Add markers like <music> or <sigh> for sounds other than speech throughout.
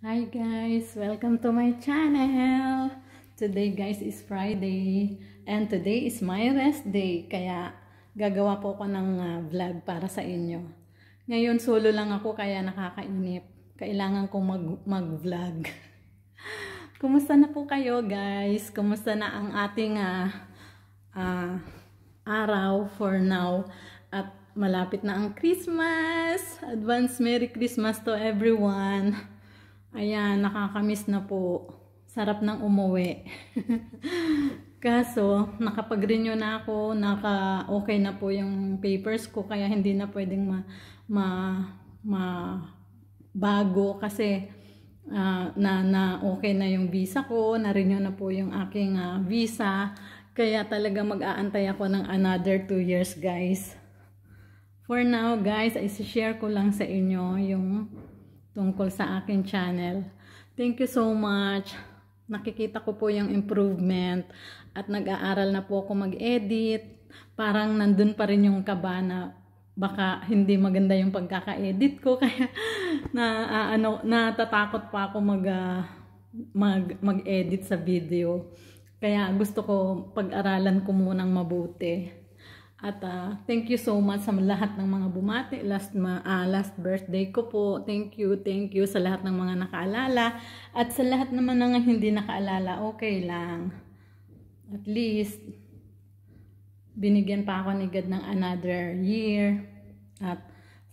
Hi guys! Welcome to my channel! Today guys is Friday and today is my rest day kaya gagawa po ako ng uh, vlog para sa inyo. Ngayon solo lang ako kaya nakakainip. Kailangan kong mag-vlog. Mag, <laughs> mag Kumusta na po kayo guys? Kumusta na ang ating uh, uh, araw for now? At malapit na ang Christmas! Advance Merry Christmas to everyone! Ayan, nakakamiss na po. Sarap ng umuwi. <laughs> Kaso, nakapag-renew na ako, naka-okay na po yung papers ko, kaya hindi na pwedeng ma, ma, ma bago kasi uh, na, na okay na yung visa ko, na-renew na po yung aking uh, visa. Kaya talaga mag-aantay ako ng another 2 years guys. For now guys, i-share ko lang sa inyo yung tungkol sa akin channel. Thank you so much. Nakikita ko po yung improvement at nag-aaral na po ako mag-edit. Parang nandun pa rin yung kaba na baka hindi maganda yung pagkaka-edit ko <laughs> kaya na uh, ano natatakot pa ako mag uh, mag mag-edit sa video. Kaya gusto ko pag-aralan ko munang mabuti. At uh, thank you so much sa lahat ng mga bumati last ma uh, last birthday ko po. Thank you, thank you sa lahat ng mga nakaalala at sa lahat naman ng hindi nakaalala, okay lang. At least binigyan pa ako ni God ng another year at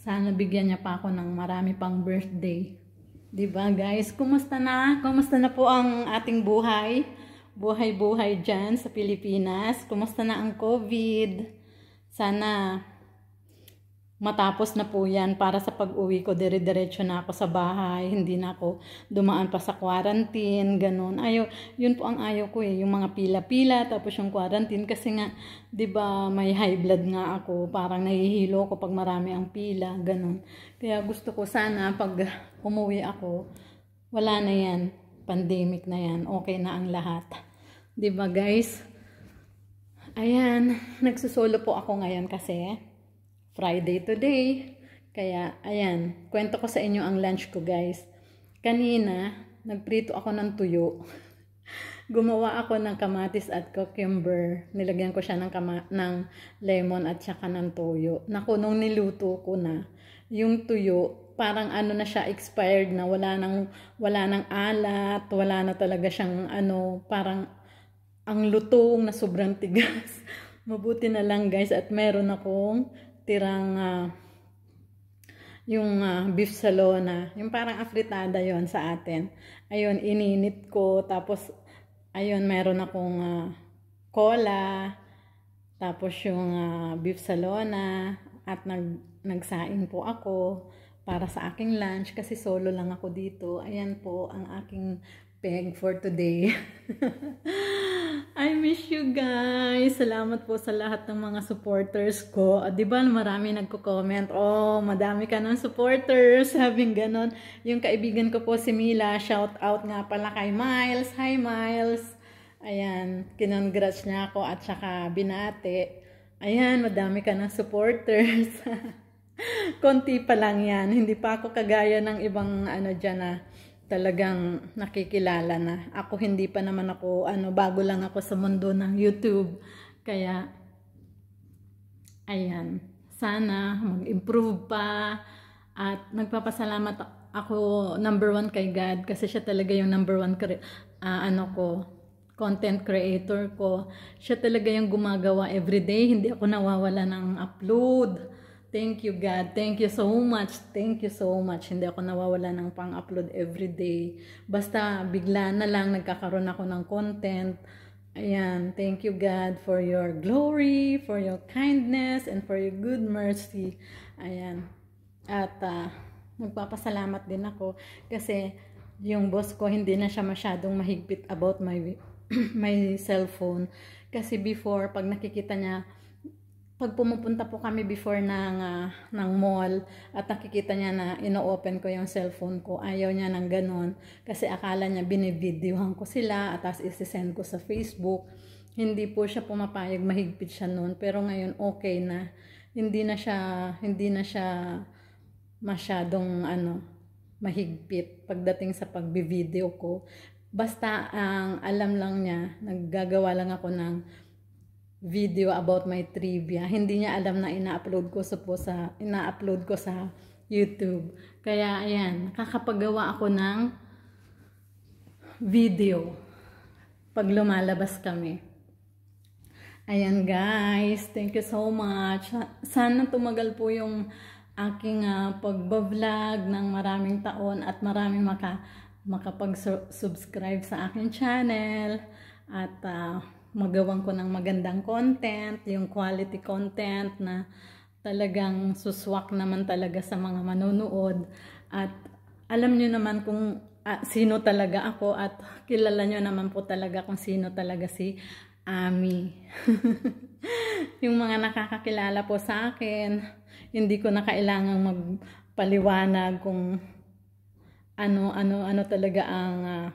sana bigyan niya pa ako ng marami pang birthday. 'Di ba, guys? Kumusta na? Kumusta na po ang ating buhay? Buhay-buhay dyan sa Pilipinas. Kumusta na ang COVID? Sana matapos na po yan para sa pag-uwi ko, dire-diretso na ako sa bahay, hindi na ako dumaan pa sa quarantine, ganun. Ayaw, yun po ang ayaw ko eh, yung mga pila-pila, tapos yung quarantine, kasi nga, di ba may high blood nga ako, parang nahihilo ko pag marami ang pila, ganun. Kaya gusto ko sana pag umuwi ako, wala na yan, pandemic na yan, okay na ang lahat. Di ba guys? Ayan, nagsusolo po ako ngayon kasi Friday today. Kaya, ayan, kwento ko sa inyo ang lunch ko guys. Kanina, nagprito ako ng tuyo. <laughs> Gumawa ako ng kamatis at cucumber. Nilagyan ko siya ng, kama ng lemon at saka ng toyo. Naku, nung niluto ko na, yung tuyo, parang ano na siya expired na wala nang wala nang alat, wala na talaga siyang ano, parang ang lutong na sobrang <laughs> tigas. Mabuti na lang guys at meron akong tirang uh, yung uh, beef salona. Yung parang afritada yon sa atin. Ayun, ininit ko. Tapos, ayun, meron akong uh, cola. Tapos yung uh, beef salona. At nag, nagsaing po ako para sa aking lunch kasi solo lang ako dito. Ayan po ang aking peg for today. <laughs> I miss you guys. Salamat po sa lahat ng mga supporters ko. At 'di ba, marami nagko-comment, "Oh, madami ka ng supporters." Having <laughs> ganon, yung kaibigan ko po si Mila, shout out nga pala kay Miles. Hi Miles. Ayan, kinongrats niya ako at saka binate. Ayan, madami ka ng supporters. <laughs> Konti pa lang 'yan. Hindi pa ako kagaya ng ibang ano diyan na ah, talagang nakikilala na. Ako hindi pa naman ako, ano, bago lang ako sa mundo ng YouTube. Kaya, ayan, sana mag-improve pa. At nagpapasalamat ako number one kay God kasi siya talaga yung number one uh, ano ko, content creator ko. Siya talaga yung gumagawa everyday. Hindi ako nawawala ng upload Thank you God. Thank you so much. Thank you so much. Hindi ako nawawala ng pang-upload every day. Basta bigla na lang nagkakaroon ako ng content. Ayan, thank you God for your glory, for your kindness, and for your good mercy. Ayan. At uh, magpapasalamat din ako kasi yung boss ko hindi na siya masyadong mahigpit about my <clears throat> my cellphone kasi before pag nakikita niya pag pumupunta po kami before ng, uh, ng mall at nakikita niya na ino-open ko yung cellphone ko, ayaw niya ng ganon kasi akala niya binibidyohan ko sila at tapos send ko sa Facebook. Hindi po siya pumapayag, mahigpit siya noon pero ngayon okay na. Hindi na siya, hindi na siya masyadong ano, mahigpit pagdating sa pagbi-video ko. Basta ang um, alam lang niya, naggagawa lang ako ng video about my trivia. Hindi niya alam na ina-upload ko sa po sa ina-upload ko sa YouTube. Kaya ayan, nakakapagawa ako ng video pag lumalabas kami. Ayan guys, thank you so much. Sana tumagal po yung aking uh, ah, pagba-vlog ng maraming taon at maraming maka makapag-subscribe sa aking channel. At uh, magawan ko ng magandang content, yung quality content na talagang suswak naman talaga sa mga manonood. At alam nyo naman kung uh, sino talaga ako at kilala nyo naman po talaga kung sino talaga si Ami. <laughs> yung mga nakakakilala po sa akin, hindi ko na kailangang magpaliwanag kung ano, ano, ano talaga ang uh,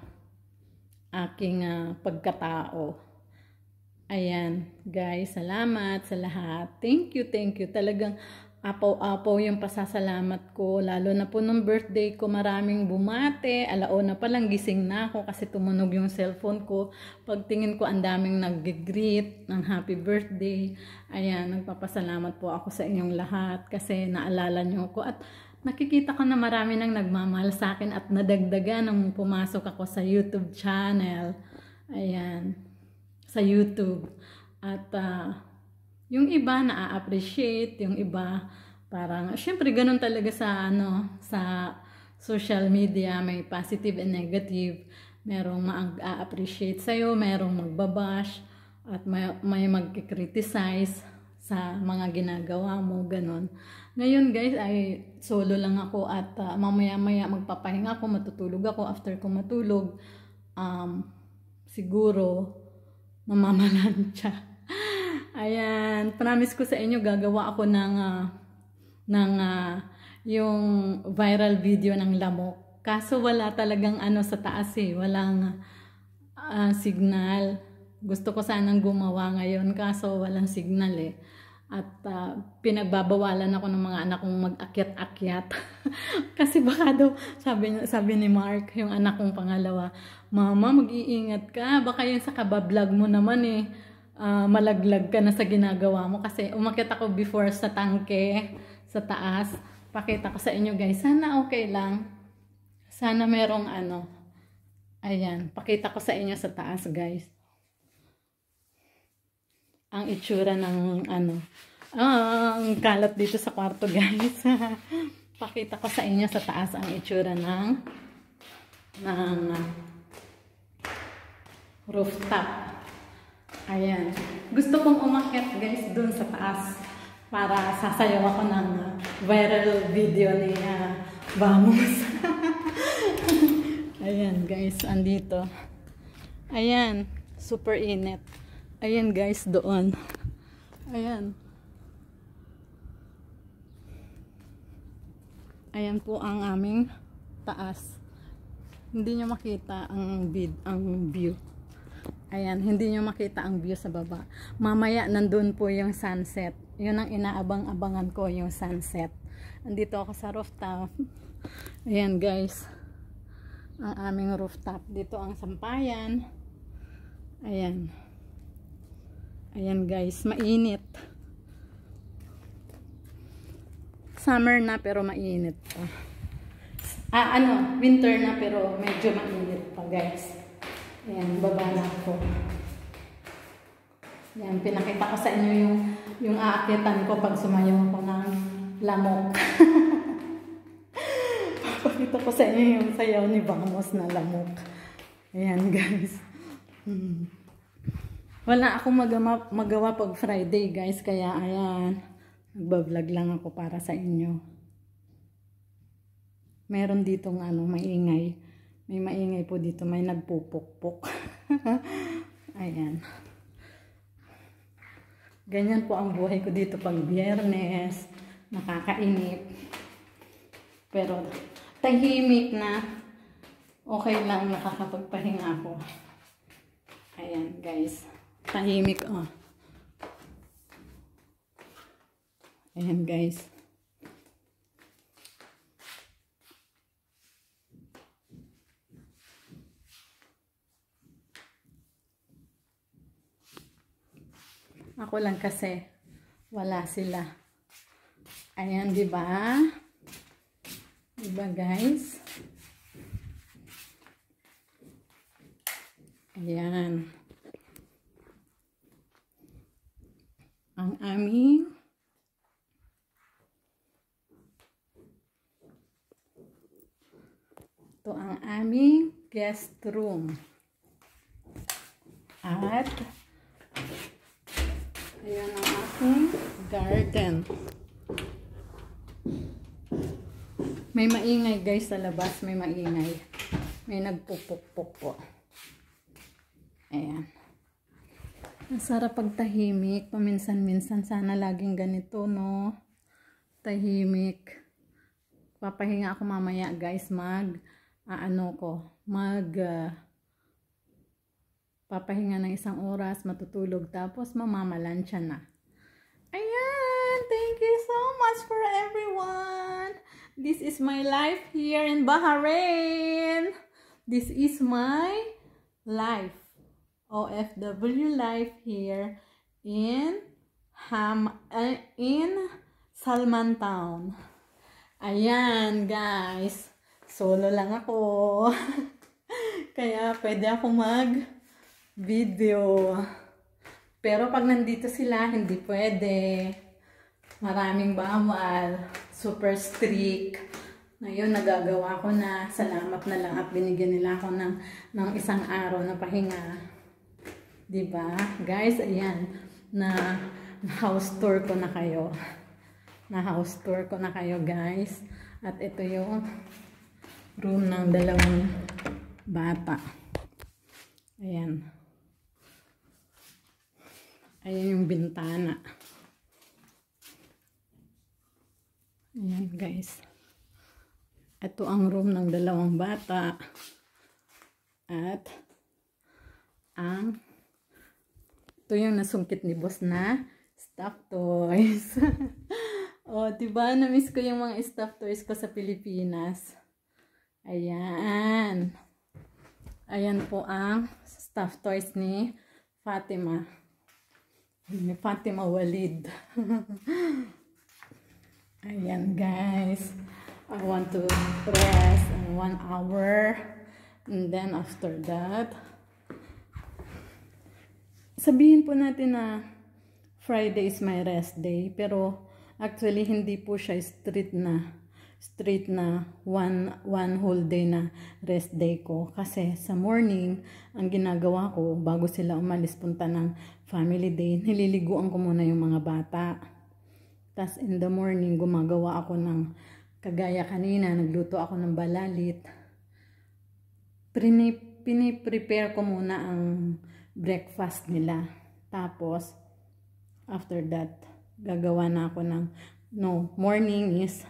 aking uh, pagkatao. Ayan, guys, salamat sa lahat. Thank you, thank you. Talagang apaw-apaw yung pasasalamat ko. Lalo na po nung birthday ko, maraming bumate. Alauna pa lang, gising na ako kasi tumunog yung cellphone ko. Pagtingin ko, ang daming nag-greet ng happy birthday. Ayan, nagpapasalamat po ako sa inyong lahat kasi naalala nyo ko. At nakikita ko na marami nang nagmamahal sa akin at nadagdagan nung pumasok ako sa YouTube channel. Ayan sa YouTube. At uh, yung iba na-appreciate, yung iba parang syempre ganun talaga sa ano sa social media may positive and negative merong mag-appreciate sa'yo, merong magbabash, at may, may mag-criticize sa mga ginagawa mo, ganun. Ngayon guys, ay solo lang ako at uh, mamaya-maya magpapahinga ako, matutulog ako. After ko matulog, um, siguro mamamalansya. <laughs> Ayan, promise ko sa inyo gagawa ako ng uh, ng uh, yung viral video ng lamok. Kaso wala talagang ano sa taas eh, walang uh, signal. Gusto ko sanang gumawa ngayon kaso walang signal eh. At uh, pinagbabawalan ako ng mga anak kong mag-akyat-akyat. <laughs> Kasi baka daw, sabi, sabi ni Mark, yung anak kong pangalawa, Mama, mag-iingat ka. Baka yun sa kabablog mo naman eh. Uh, malaglag ka na sa ginagawa mo. Kasi umakyat ako before sa tangke, sa taas. Pakita ko sa inyo guys. Sana okay lang. Sana merong ano. Ayan. Pakita ko sa inyo sa taas guys ang itsura ng ano ang kalat dito sa kwarto guys <laughs> pakita ko sa inyo sa taas ang itsura ng ng uh, rooftop ayan gusto kong umakyat guys dun sa taas para sasayaw ako ng uh, viral video ni uh, Vamos <laughs> ayan guys andito ayan super init Ayan guys, doon. Ayan. Ayan po ang aming taas. Hindi nyo makita ang bid, ang view. Ayan, hindi nyo makita ang view sa baba. Mamaya nandun po yung sunset. Yun ang inaabang-abangan ko, yung sunset. Andito ako sa rooftop. Ayan guys. Ang aming rooftop. Dito ang sampayan. Ayan. Ayan guys, mainit. Summer na pero mainit pa. Ah, ano, winter na pero medyo mainit pa guys. Ayan, baba na ako. Ayan, pinakita ko sa inyo yung, yung aakitan ko pag sumayaw ko ng lamok. <laughs> Papakita ko sa inyo yung sayaw ni Vamos na lamok. Ayan guys. Hmm. Wala akong magawa, magawa pag Friday guys. Kaya ayan. Nagbablog lang ako para sa inyo. Meron ditong ano, maingay. May maingay po dito. May nagpupukpok. <laughs> ayan. Ganyan po ang buhay ko dito pag biyernes. Nakakainip. Pero tahimik na. Okay lang. Nakakapagpahinga ako. Ayan guys tahimik oh. Ayan guys. Ako lang kasi wala sila. Ayan, diba diba 'Di ba guys? Ayan. aming ito ang aming guest room at ayan ang aking garden may maingay guys sa labas may maingay may nagpupukpuk po ayan ang sarap pagtahimik. Paminsan-minsan sana laging ganito, no? Tahimik. Papahinga ako mamaya, guys. Mag, uh, ano ko, mag, uh, papahinga ng isang oras, matutulog, tapos mamamalansya na. Ayan! Thank you so much for everyone! This is my life here in Bahrain! This is my life. OFW life here in Ham uh, in Salman Town. Ayan, guys. Solo lang ako. <laughs> Kaya pwede ako mag video. Pero pag nandito sila, hindi pwede. Maraming bawal. Super strict. Ngayon, nagagawa ko na. Salamat na lang at binigyan nila ako ng, ng isang araw na pahinga. 'Di ba? Guys, ayan na house tour ko na kayo. Na house tour ko na kayo, guys. At ito 'yung room ng dalawang bata. Ayan. Ayan yung bintana. Ayan, guys. Ito ang room ng dalawang bata. At ang ito yung nasungkit ni boss na stuffed toys. o, <laughs> oh, diba? Namiss ko yung mga stuffed toys ko sa Pilipinas. Ayan. Ayan po ang stuffed toys ni Fatima. Ni Fatima Walid. <laughs> Ayan guys. I want to rest in one hour. And then after that, sabihin po natin na Friday is my rest day, pero actually hindi po siya street na straight na one, one whole day na rest day ko. Kasi sa morning, ang ginagawa ko, bago sila umalis punta ng family day, nililiguan ko muna yung mga bata. Tapos in the morning, gumagawa ako ng, kagaya kanina, nagluto ako ng balalit. Pinip, piniprepare ko muna ang breakfast nila. Tapos, after that, gagawa na ako ng, no, morning is,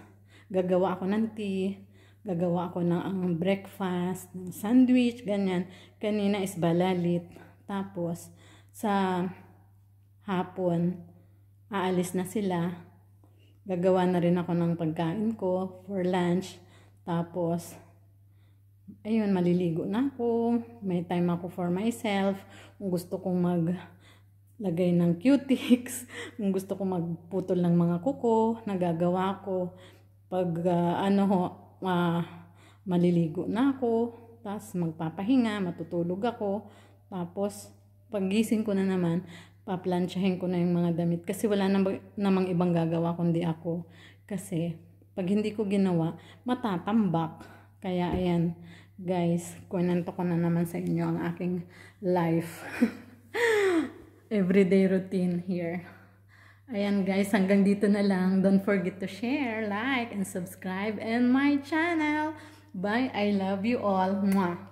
gagawa ako ng tea, gagawa ako ng ang breakfast, ng sandwich, ganyan. Kanina is balalit. Tapos, sa hapon, aalis na sila. Gagawa na rin ako ng pagkain ko for lunch. Tapos, ayun, maliligo na ako. May time ako for myself. Kung gusto kong maglagay ng cutics, <laughs> kung gusto kong magputol ng mga kuko, nagagawa ko. Pag uh, ano ho, uh, maliligo na ako, tapos magpapahinga, matutulog ako. Tapos, paggising ko na naman, paplansyahin ko na yung mga damit. Kasi wala namang, namang ibang gagawa kundi ako. Kasi, pag hindi ko ginawa, matatambak kaya ayan, guys, kunento ko na naman sa inyo ang aking life. <laughs> Everyday routine here. Ayan guys, hanggang dito na lang. Don't forget to share, like, and subscribe and my channel. Bye. I love you all. Mwah.